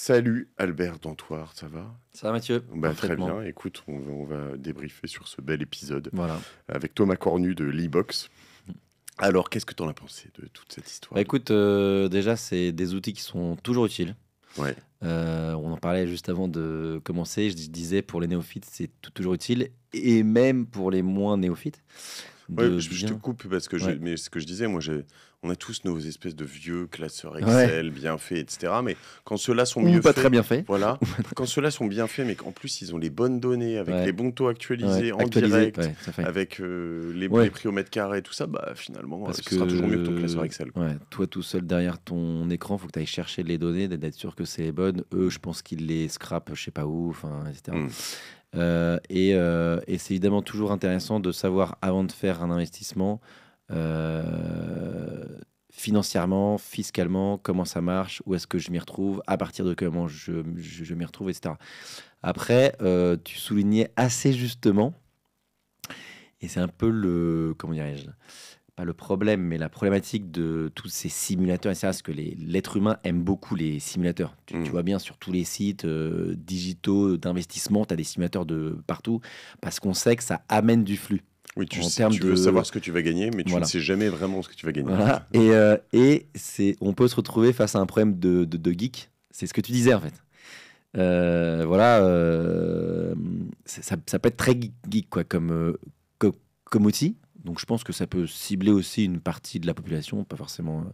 Salut Albert Dantoir, ça va Ça va Mathieu bah, Très bien, écoute, on va, débriefer sur ce bel épisode voilà. avec Thomas Cornu de l'e-box. Mm. Alors, qu'est-ce que tu en as pensé de toute cette histoire bah, Écoute, euh, déjà, c'est des outils qui sont toujours utiles. Euh, on en parlait juste avant de commencer. Je disais, pour les néophytes, c'est toujours utile, et même pour les moins néophytes je, te coupe parce que mais ce que je disais, moi, on a tous nos espèces de vieux classeurs Excel bien faits, etc. Mais quand ceux-là sont pas très bien faits, voilà, quand ceux-là sont bien faits, mais qu'en plus ils ont les bonnes données avec les bons taux actualisés en direct, avec euh, les, les, prix au mètre carré, tout ça, bah finalement, euh, ce sera toujours mieux que ton classeur Excel. toi, tout seul derrière ton écran, faut que tu ailles chercher les données, d'être sûr que c'est les bonnes. Eux, je pense qu'ils les scrapent, je sais pas où, enfin, etc. Euh, euh, et, c'est évidemment toujours intéressant de savoir avant de faire un investissement euh, financièrement, fiscalement, comment ça marche, où est-ce que je m'y retrouve, à partir de comment je, je, je m'y retrouve, etc. Après, tu soulignais assez justement, et c'est un peu le, comment dirais-je, pas le problème, mais la problématique de tous ces simulateurs, c'est ce que l'être humain aime beaucoup les simulateurs. Tu, mm. vois bien sur tous les sites euh, digitaux d'investissement, tu as des simulateurs de partout, parce qu'on sait que ça amène du flux. Oui, tu, veux savoir ce que tu vas gagner, mais tu ne sais jamais vraiment ce que tu vas gagner. Et, euh, et c'est, on peut se retrouver face à un problème de, geek. C'est ce que tu disais en fait. Euh, voilà, ça, peut être très geek, quoi, comme, comme, comme outil donc je pense que ça peut cibler aussi une partie de la population, pas forcément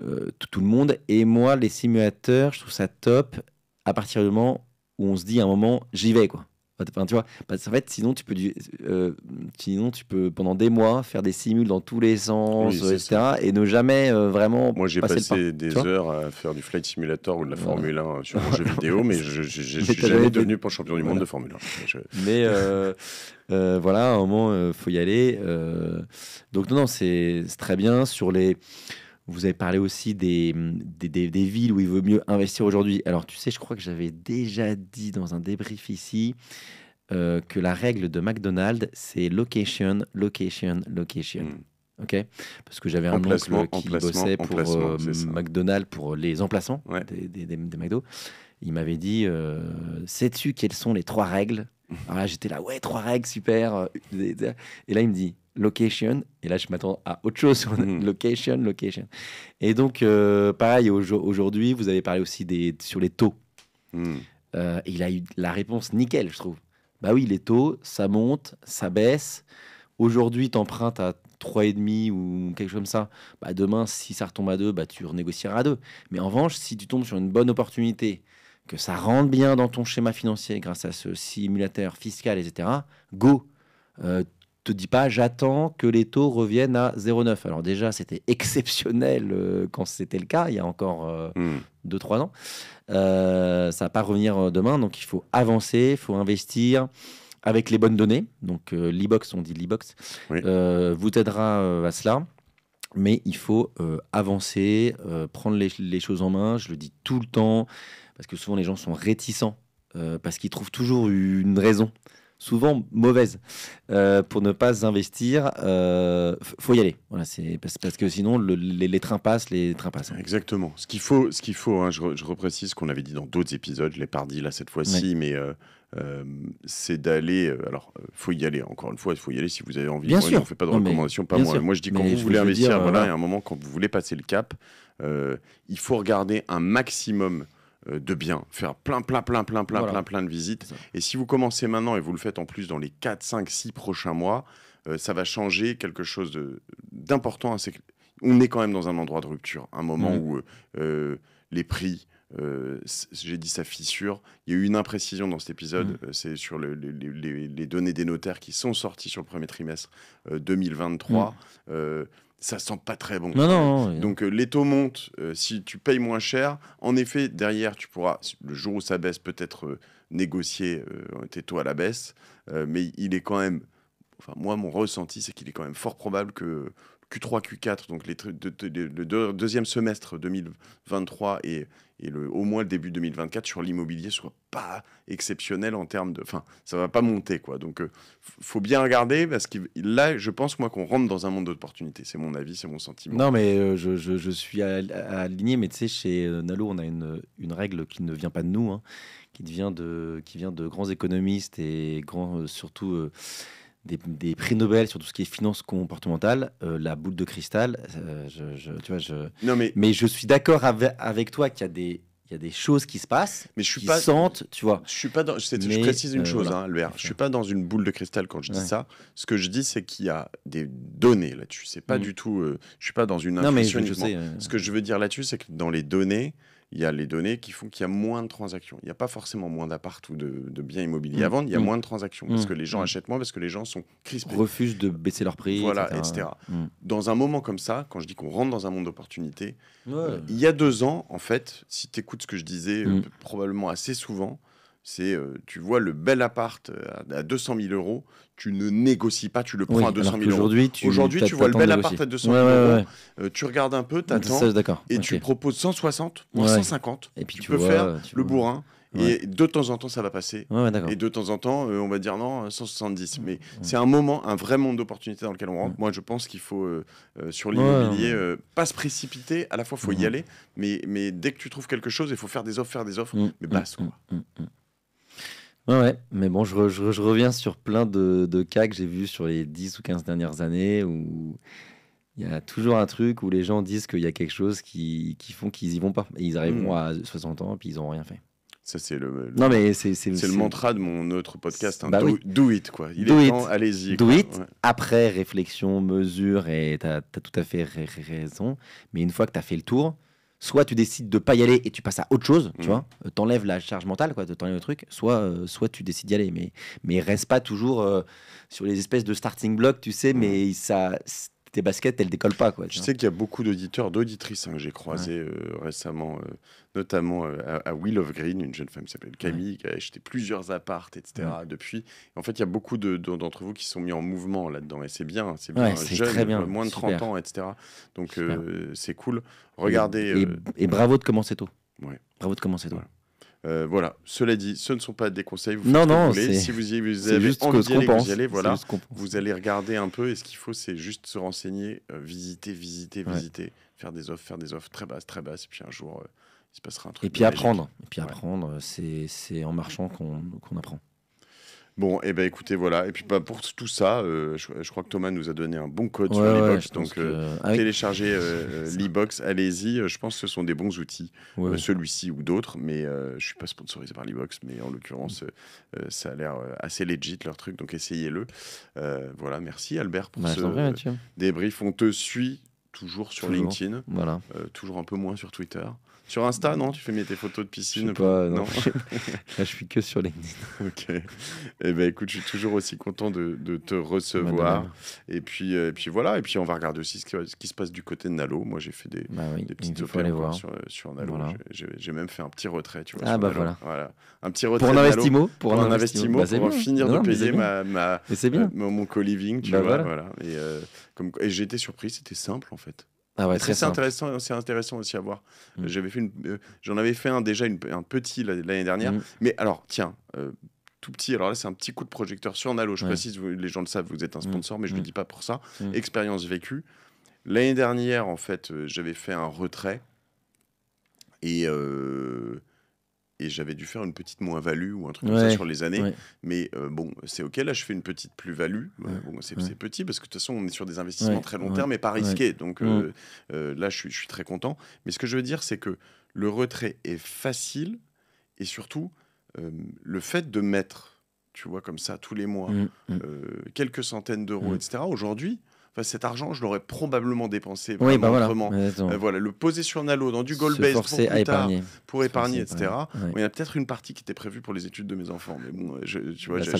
euh, euh, tout, le monde. Et moi, les simulateurs, je trouve ça top à partir du moment où on se dit à un moment, j'y vais, quoi tu vois, en fait, sinon tu peux, euh, sinon tu peux pendant des mois faire des simules dans tous les sens, etc. Et ne jamais euh, vraiment. Moi, j'ai passé des heures à faire du flight simulator ou de la Formule 1 euh, sur un jeu vidéo, mais je, ne suis jamais devenu champion du monde de Formule 1. Mais voilà, à un moment, faut y aller. donc non, non, c'est très bien sur les vous avez parlé aussi des, des, villes où il vaut mieux investir aujourd'hui. Alors, tu sais, je crois que j'avais déjà dit dans un débrief ici euh, que la règle de McDonald's, c'est location, location, location. Hmm. Ok, parce que j'avais un oncle qui bossait pour euh, McDonald's pour les emplacements des, McDo. Il m'avait dit, euh, sais-tu quelles sont les trois règles Alors là, ah, j'étais là, ouais, trois règles, super. Et là, il me dit, location. Et là, je m'attends à autre chose hmm. location, location. Et donc, euh, pareil, aujourd'hui, vous avez parlé aussi des, sur les taux. Hmm. Euh, il a eu la réponse nickel, je trouve. Bah oui, les taux, ça monte, ça baisse. Aujourd'hui, tu empruntes à 3,5 ou quelque chose comme ça. Bah, demain, si ça retombe à 2, bah, tu renégocieras à 2. Mais en revanche, si tu tombes sur une bonne opportunité, que ça rentre bien dans ton schéma financier grâce à ce simulateur fiscal, etc., go. Euh, te dis pas j'attends que les taux reviennent à 0,9. Alors déjà, c'était exceptionnel euh, quand c'était le cas, il y a encore 2-3 euh, hmm. ans. Euh, ça va pas revenir euh, demain, donc il faut avancer, il faut investir avec les bonnes données. Donc l'e-box, on dit l'e-box, vous aidera à cela. Mais il faut avancer, prendre les, choses en main, je le dis tout le temps, parce que souvent les gens sont réticents parce qu'ils trouvent toujours une raison souvent mauvaise, euh, pour ne pas investir. Euh, faut y aller. Voilà, c'est parce, que sinon les, trains passent, les trains passent. Exactement. Ce qu'il faut, ce qu'il faut. Hein, je, re, ce qu'on avait dit dans d'autres épisodes. Je l'ai pas là cette fois-ci, mais euh, euh, c'est d'aller. Alors, faut y aller. Encore une fois, il faut y aller si vous avez envie. Bien sûr. On fait pas de recommandations, pas moi. Moi, je dis quand vous voulez investir, voilà, il un moment quand vous voulez passer le cap, il faut regarder un maximum euh, de bien, faire plein, plein, plein, plein, plein, plein, plein de visites. Et si vous commencez maintenant et vous le faites en plus dans les 4, 5, 6 prochains mois, euh, ça va changer quelque chose d'important. C'est on est quand même dans un endroit de rupture, un moment où euh, les prix, j'ai dit ça fissure. Il y a eu une imprécision dans cet épisode, mm. c'est sur les, données des notaires qui sont sorties sur le premier trimestre 2023 ça sent pas très bon. Non, non, Donc euh, les taux montent, euh, si tu payes moins cher, en effet, derrière, tu pourras, le jour où ça baisse, peut-être euh, négocier tes taux à la baisse, mais il est quand même, enfin moi, mon ressenti, c'est qu'il est quand même fort probable que Q3, Q4, donc les, le deuxième semestre 2023 et, au moins le début 2024 sur l'immobilier soit pas exceptionnel en termes de... Enfin, ça va pas monter, quoi. Donc, euh, faut bien regarder, parce que là, je pense, moi, qu'on rentre dans un monde d'opportunités. C'est mon avis, c'est mon sentiment. Non, mais euh, je, suis aligné, mais tu sais, chez euh, Nalo, on a une, règle qui ne vient pas de nous, hein, qui, vient de, qui vient de grands économistes et grands, surtout des, prix Nobel sur tout ce qui est finance comportementale, euh, la boule de cristal, euh, tu vois, mais... je suis d'accord avec, toi qu'il y a des... Il y a des choses qui se passent, mais je qui sentent, tu vois. Je suis pas précise une euh, chose, hein, Albert. Je suis pas dans une boule de cristal quand je dis ça. Ce que je dis, c'est qu'il y a des données là-dessus. C'est pas mm. du tout. je suis pas dans une. Non Ce que je veux dire là-dessus, c'est que dans les données, il y a les données qui font qu'il y a moins de transactions. Il n'y a pas forcément moins d'appart ou de, biens immobiliers mm. à vendre, il y a mm. moins de transactions. Parce mm. que les gens achètent moins, parce que les gens sont crispés. Refusent de baisser leurs prix. Voilà, etc. Dans un moment comme ça, quand je dis qu'on rentre dans un monde d'opportunités, il y a deux ans, en fait, si tu écoutes ce que je disais euh, probablement assez souvent, c'est, euh, tu vois, le bel appart euh, à 200 000 euros, tu ne négocies pas, tu le prends à 200 000 euros. Aujourd'hui, tu, vois le bel appart à 200 000 euros, euh, tu regardes un peu, tu attends et tu proposes 160 ou 150. Et puis tu, peux faire le bourrin. Et de temps en temps, ça va passer. et de temps en temps, on va dire non, 170. Mais c'est un moment, un vrai monde d'opportunité dans lequel on rentre. Moi, je pense qu'il faut, sur l'immobilier, pas se précipiter. À la fois, il faut y aller. Mais, mais dès que tu trouves quelque chose, il faut faire des offres, faire des offres. Mm. Mais mm. basse, quoi. Mm. Ouais, mais bon, je, reviens sur plein de, cas que j'ai vus sur les 10 ou 15 dernières années où il y a toujours un truc où les gens disent qu'il y a quelque chose qui, qui font qu'ils y vont pas. ils arriveront hmm. à 60 ans et puis ils n'ont rien fait. Ça, c'est le, non, mais c'est, c'est, c'est le mantra de mon autre podcast. Hein. Bah do, it, quoi. do allez-y. Do it, après réflexion, mesure, et tu as tout à fait raison. Mais une fois que tu as fait le tour, soit tu décides de pas y aller et tu passes à autre chose, tu mm. vois, euh, t'enlèves la charge mentale, quoi, t'enlèves le truc, soit, euh, soit tu décides d'y aller, mais, mais reste pas toujours euh, sur les espèces de starting blocks, tu sais, mm. mais ça, tes baskets, elles décollent pas. Quoi, tu je sais qu'il y a beaucoup d'auditeurs, d'auditrices hein, que j'ai croisées euh, récemment, euh, notamment euh, à, à, Will of Green, une jeune femme qui s'appelle Camille, qui a acheté plusieurs appartes, etc. depuis. En fait, il y a beaucoup d'entre vous qui sont mis en mouvement là-dedans, et c'est bien, c'est bien, jeune, moins de 30 ans, etc. Donc c'est cool. Regardez. Et, et, bravo de commencer tôt. Bravo de commencer tôt. Euh, voilà. Cela dit, ce ne sont pas des conseils. Vous non, non. si vous, y, vous avez vous allez. Vous allez regarder un peu. Et ce qu'il faut, c'est juste se renseigner, euh, visiter, visiter, visiter, faire des offres, faire des offres très basses, très basses. Et puis un jour, euh, il se passera un truc. Et puis apprendre. Et puis apprendre. C'est en marchant qu'on apprend. Bon, et eh ben écoutez, voilà. Et puis bah, pour tout ça, euh, je, crois que Thomas nous a donné un bon code sur l'e-box. donc euh, téléchargez l'e-box, euh, allez-y. Je pense que ce sont des bons outils, celui-ci ou d'autres. Mais je ne suis pas sponsorisé par l'e-box, mais en l'occurrence, ça a l'air assez legit leur truc. Donc essayez-le. voilà, merci Albert pour bah, ce débrief. On te suit toujours sur LinkedIn, toujours un peu moins sur Twitter. Sur Insta, non Tu fais mes tes photos de piscine non. Là, je suis que sur LinkedIn. ok. Eh ben, écoute, je suis toujours aussi content de, te recevoir. Et puis, euh, et puis voilà. Et puis, on va regarder aussi ce qui, se passe du côté de Nalo. Moi, j'ai fait des, bah petites opérations sur, Nalo. J'ai même fait un petit retrait, tu vois. Ah bah voilà. Un petit retrait. Pour un investimo. Pour, un investimo. pour bah, finir de payer mon co-living, tu bah vois. Voilà. Et, euh, j'ai été surpris. C'était simple, en fait. Ah c'est intéressant, c'est intéressant aussi à voir. Mm. J'avais fait, euh, j'en avais fait un déjà une, un petit l'année dernière. Mm. Mais alors, tiens, euh, tout petit. Alors là, c'est un petit coup de projecteur sur Nalo. Je précise, vous, les gens le savent, vous êtes un mm. sponsor, mais je ne le dis pas pour ça. Expérience vécue. L'année dernière, en fait, euh, j'avais fait un retrait et et j'avais dû faire une petite moins-value ou un truc comme ça sur les années. Mais euh, bon, c'est OK, là, je fais une petite plus-value. c'est petit parce que de toute façon, on est sur des investissements très long terme et pas risqués. Donc euh, mm. euh, là, je suis, très content. Mais ce que je veux dire, c'est que le retrait est facile et surtout, le fait de mettre, tu vois, comme ça, tous les mois, mm, mm. quelques centaines d'euros, etc., aujourd'hui, cet argent, je l'aurais probablement dépensé oui, bah euh, voilà. le poser sur un halo dans du gold base pour épargner. pour épargner, etc. Il y a peut-être une partie qui était prévue pour les études de mes enfants, mais bon, je, tu vois, je,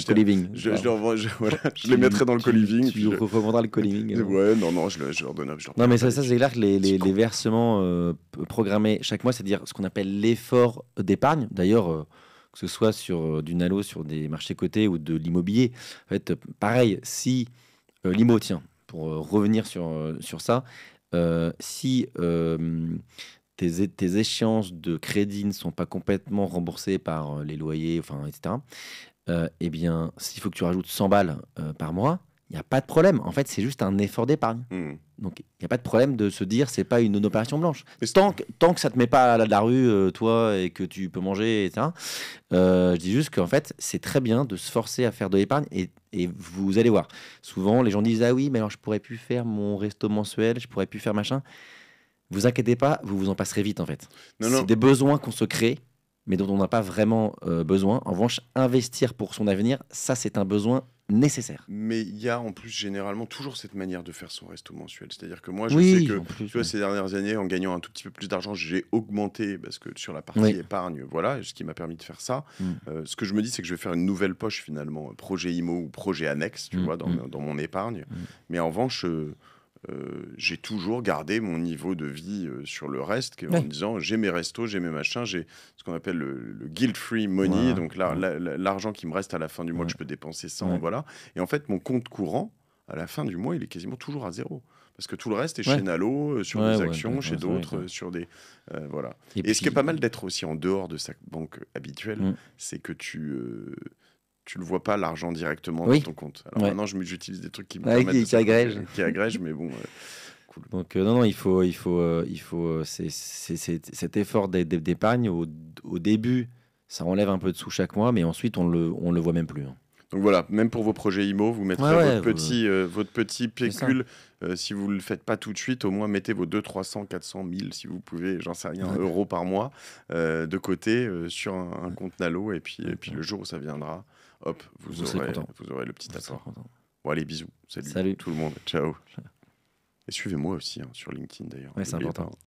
Je, les mettrai dans le coliving. Tu, tu le coliving. ouais, non, non, je, le, leur donne. non, mais ça, c'est clair que les, les, versements euh, programmés chaque mois, c'est-à-dire ce qu'on appelle l'effort d'épargne. D'ailleurs euh, que ce soit sur du nalo sur des marchés cotés ou de l'immobilier. En fait, pareil, si l'immobilier pour euh, revenir sur, euh, sur ça, euh, si tes, échéances de crédit ne sont pas complètement remboursées par les loyers, enfin, etc., et eh bien, s'il faut que tu rajoutes 100 balles par mois, il n'y a pas de problème. En fait, c'est juste un effort d'épargne. Hmm. Donc, il n'y a pas de problème de se dire c'est pas une, opération blanche. Tant que, ça ne te met pas à la, rue, euh, toi, et que tu peux manger, etc., euh, je dis juste qu'en fait, c'est très bien de se forcer à faire de l'épargne. Et, vous allez voir, souvent, les gens disent Ah oui, mais alors je pourrais plus faire mon resto mensuel, je pourrais plus faire machin. Vous inquiétez pas, vous vous en passerez vite, en fait. C'est des besoins qu'on se crée mais dont on n'a pas vraiment euh, besoin. En revanche, investir pour son avenir, ça c'est un besoin nécessaire. Mais il y a en plus généralement toujours cette manière de faire son resto mensuel. C'est-à-dire que moi, je sais que tu vois, ces dernières années, en gagnant un tout petit peu plus d'argent, j'ai augmenté parce que sur la partie épargne, voilà, ce qui m'a permis de faire ça. Mm. Euh, ce que je me dis, c'est que je vais faire une nouvelle poche finalement, euh, projet IMO ou projet annexe, tu mm, vois, mm. dans, mon épargne. Mais en revanche, euh, euh, j'ai toujours gardé mon niveau de vie euh, sur le reste, en me disant j'ai mes restos, j'ai mes machins, j'ai ce qu'on appelle le, guilt-free money, Donc donc l'argent qui me reste à la fin du mois que je peux dépenser sans, voilà. Et en fait, mon compte courant, à la fin du mois, il est quasiment toujours à zéro. Parce que tout le reste est chez Nalo, euh, sur des actions, chez d'autres, sur des. voilà. Et, ce qui est pas mal d'être aussi en dehors de sa banque habituelle, mm. c'est que tu tu le vois pas l'argent directement dans ton compte. Alors je maintenant, j'utilise des trucs qui ah, qui, qui agrègent. Qui mais bon. Cool. Donc euh, non, non, il faut, il faut, euh, il faut euh, c'est, cet effort d'épargne au, début, ça enlève un peu de sous chaque mois, mais ensuite on le, on le voit même plus. Hein. Donc voilà, même pour vos projets IMO, vous mettrez votre, Petit, votre petit pécule. si vous ne le faites pas tout de suite, au moins mettez vos 2, 300, 400, 1000, si vous pouvez, j'en sais rien, euros par mois de côté sur un, un compte Nalo. Et puis, et puis le jour où ça viendra, hop, vous, aurez, le petit accord. Bon, allez, bisous. Salut, tout le monde. Ciao. Et suivez-moi aussi hein, sur LinkedIn d'ailleurs. Ouais, c'est important.